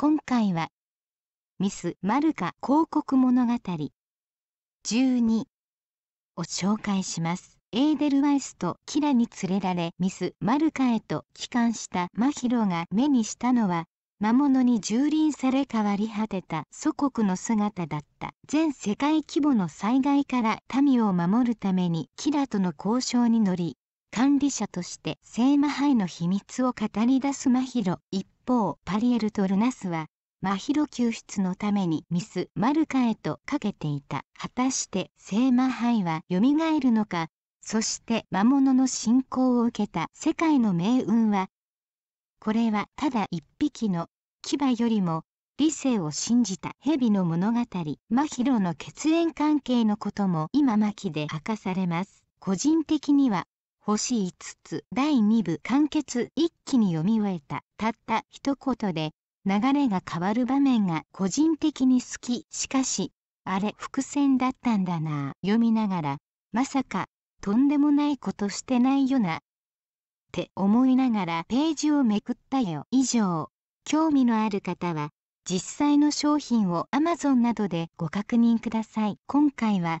今回はミス・マルカ広告物語12を紹介しますエーデルワイスとキラに連れられミス・マルカへと帰還したマヒロが目にしたのは魔物に蹂躙され変わり果てた祖国の姿だった全世界規模の災害から民を守るためにキラとの交渉に乗り管理者として聖マハの秘密を語り出すマヒロ一方パリエルとルナスはマヒロ救出のためにミス・マルカへとかけていた果たして聖マハイは蘇るのかそして魔物の信仰を受けた世界の命運はこれはただ一匹の牙よりも理性を信じた蛇の物語マヒロの血縁関係のことも今巻で明かされます個人的には星5つ第2部完結一気に読み終えたたった一言で流れが変わる場面が個人的に好きしかしあれ伏線だったんだな読みながらまさかとんでもないことしてないよなって思いながらページをめくったよ以上興味のある方は実際の商品を Amazon などでご確認ください今回は